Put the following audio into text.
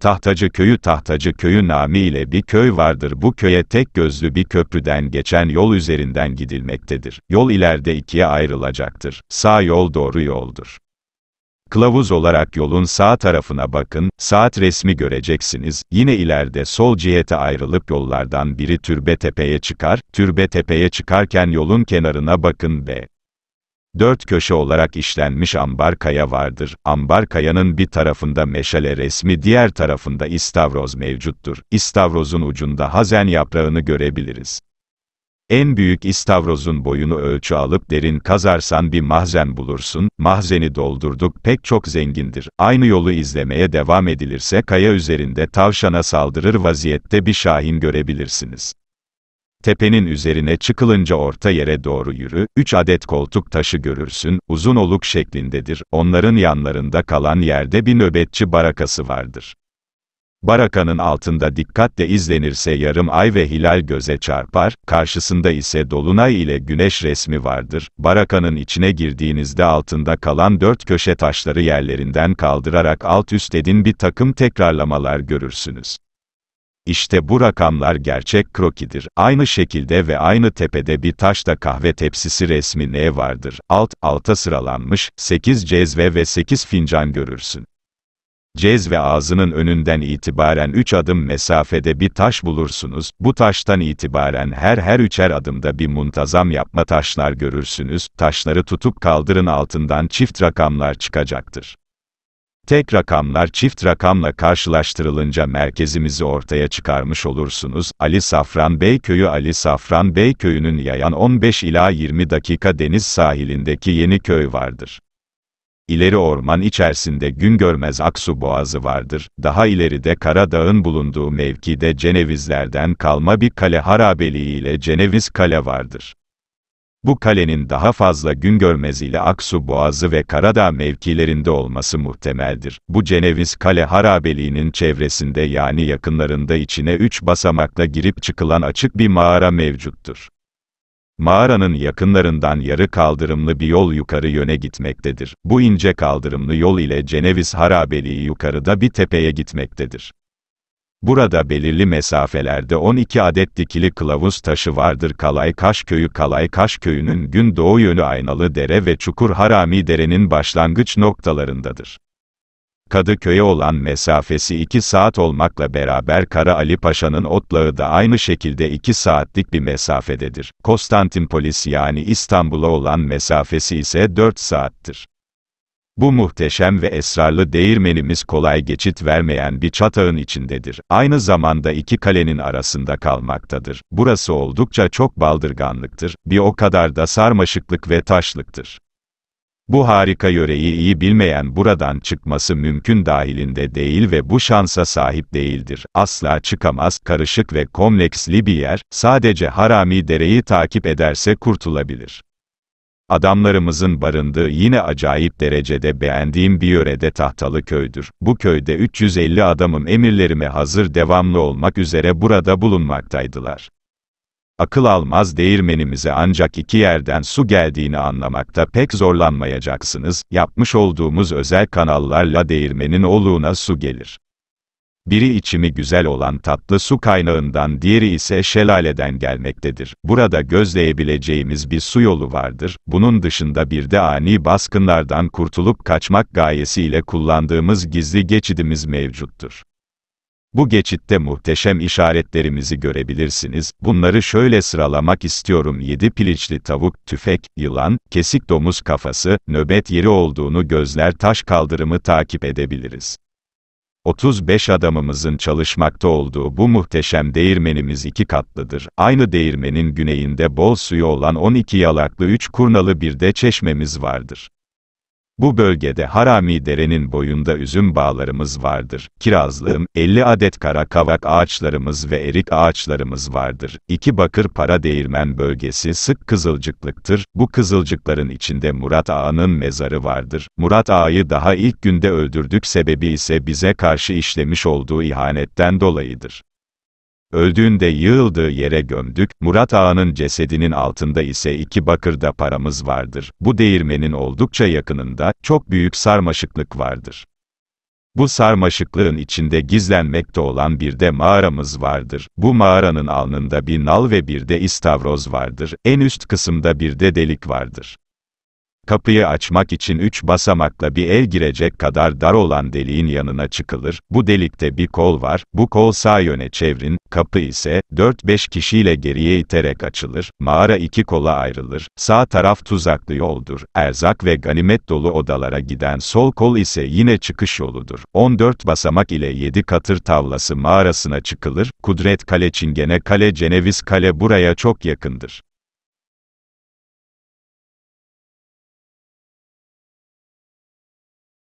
Tahtacı köyü Tahtacı köyü Nami ile bir köy vardır. Bu köye tek gözlü bir köprüden geçen yol üzerinden gidilmektedir. Yol ileride ikiye ayrılacaktır. Sağ yol doğru yoldur. Kılavuz olarak yolun sağ tarafına bakın, saat resmi göreceksiniz. Yine ileride sol cihete ayrılıp yollardan biri Türbe Tepe'ye çıkar. Türbe Tepe'ye çıkarken yolun kenarına bakın ve Dört köşe olarak işlenmiş ambar kaya vardır. Ambar kayanın bir tarafında meşale resmi, diğer tarafında istavroz mevcuttur. İstavrozun ucunda hazen yaprağını görebiliriz. En büyük istavrozun boyunu ölçü alıp derin kazarsan bir mahzen bulursun, mahzeni doldurduk pek çok zengindir. Aynı yolu izlemeye devam edilirse kaya üzerinde tavşana saldırır vaziyette bir şahin görebilirsiniz. Tepenin üzerine çıkılınca orta yere doğru yürü, 3 adet koltuk taşı görürsün, uzun oluk şeklindedir, onların yanlarında kalan yerde bir nöbetçi barakası vardır. Barakanın altında dikkatle izlenirse yarım ay ve hilal göze çarpar, karşısında ise dolunay ile güneş resmi vardır. Barakanın içine girdiğinizde altında kalan dört köşe taşları yerlerinden kaldırarak alt üst edin bir takım tekrarlamalar görürsünüz. İşte bu rakamlar gerçek krokidir. Aynı şekilde ve aynı tepede bir taşta kahve tepsisi resmi ne vardır? Alt, alta sıralanmış, 8 cezve ve 8 fincan görürsün. Cezve ağzının önünden itibaren 3 adım mesafede bir taş bulursunuz. Bu taştan itibaren her her üçer adımda bir muntazam yapma taşlar görürsünüz. Taşları tutup kaldırın altından çift rakamlar çıkacaktır. Tek rakamlar çift rakamla karşılaştırılınca merkezimizi ortaya çıkarmış olursunuz. Ali Safran Bey Köyü Ali Safran Bey Köyü'nün yayan 15 ila 20 dakika deniz sahilindeki yeni köy vardır. İleri orman içerisinde gün görmez Aksu Boğazı vardır. Daha ileride Karadağ'ın bulunduğu mevkide Cenevizlerden kalma bir kale harabeliği ile Ceneviz Kale vardır. Bu kalenin daha fazla gün görmeziyle Aksu Boğazı ve Karadağ mevkilerinde olması muhtemeldir. Bu Ceneviz Kale harabeliğinin çevresinde yani yakınlarında içine üç basamakla girip çıkılan açık bir mağara mevcuttur. Mağaranın yakınlarından yarı kaldırımlı bir yol yukarı yöne gitmektedir. Bu ince kaldırımlı yol ile Ceneviz harabeliği yukarıda bir tepeye gitmektedir. Burada belirli mesafelerde 12 adet dikili kılavuz taşı vardır. Kalay Kaş Köyü Kalay Kaş Köyü'nün doğu yönü Aynalı Dere ve Çukur Harami Dere'nin başlangıç noktalarındadır. Kadıköy'e olan mesafesi 2 saat olmakla beraber Kara Ali Paşa'nın otlağı da aynı şekilde 2 saatlik bir mesafededir. Konstantinpolis yani İstanbul'a olan mesafesi ise 4 saattir. Bu muhteşem ve esrarlı değirmenimiz kolay geçit vermeyen bir çatağın içindedir. Aynı zamanda iki kalenin arasında kalmaktadır. Burası oldukça çok baldırganlıktır, bir o kadar da sarmaşıklık ve taşlıktır. Bu harika yöreyi iyi bilmeyen buradan çıkması mümkün dahilinde değil ve bu şansa sahip değildir. Asla çıkamaz, karışık ve kompleksli bir yer, sadece Harami dereyi takip ederse kurtulabilir. Adamlarımızın barındığı yine acayip derecede beğendiğim bir yörede tahtalı köydür. Bu köyde 350 adamım emirlerime hazır devamlı olmak üzere burada bulunmaktaydılar. Akıl almaz değirmenimize ancak iki yerden su geldiğini anlamakta pek zorlanmayacaksınız, yapmış olduğumuz özel kanallarla değirmenin oluğuna su gelir. Biri içimi güzel olan tatlı su kaynağından diğeri ise şelaleden gelmektedir. Burada gözleyebileceğimiz bir su yolu vardır. Bunun dışında bir de ani baskınlardan kurtulup kaçmak gayesiyle kullandığımız gizli geçidimiz mevcuttur. Bu geçitte muhteşem işaretlerimizi görebilirsiniz. Bunları şöyle sıralamak istiyorum. 7 piliçli tavuk, tüfek, yılan, kesik domuz kafası, nöbet yeri olduğunu gözler taş kaldırımı takip edebiliriz. 35 adamımızın çalışmakta olduğu bu muhteşem değirmenimiz iki katlıdır. Aynı değirmenin güneyinde bol suyu olan 12 yalaklı 3 kurnalı bir de çeşmemiz vardır. Bu bölgede Harami Dere'nin boyunda üzüm bağlarımız vardır. Kirazlığım, 50 adet kara kavak ağaçlarımız ve erik ağaçlarımız vardır. İki bakır para değirmen bölgesi sık kızılcıklıktır. Bu kızılcıkların içinde Murat Ağa'nın mezarı vardır. Murat Ağa'yı daha ilk günde öldürdük sebebi ise bize karşı işlemiş olduğu ihanetten dolayıdır. Öldüğünde yığıldığı yere gömdük, Murat Ağa'nın cesedinin altında ise iki bakırda paramız vardır. Bu değirmenin oldukça yakınında, çok büyük sarmaşıklık vardır. Bu sarmaşıklığın içinde gizlenmekte olan bir de mağaramız vardır. Bu mağaranın alnında bir nal ve bir de istavroz vardır. En üst kısımda bir de delik vardır kapıyı açmak için üç basamakla bir el girecek kadar dar olan deliğin yanına çıkılır, bu delikte bir kol var, bu kol sağ yöne çevrin, kapı ise, 4-5 kişiyle geriye iterek açılır, mağara iki kola ayrılır, sağ taraf tuzaklı yoldur, erzak ve ganimet dolu odalara giden sol kol ise yine çıkış yoludur, 14 basamak ile 7 katır tavlası mağarasına çıkılır, Kudret Kale Çingene Kale Ceneviz Kale buraya çok yakındır.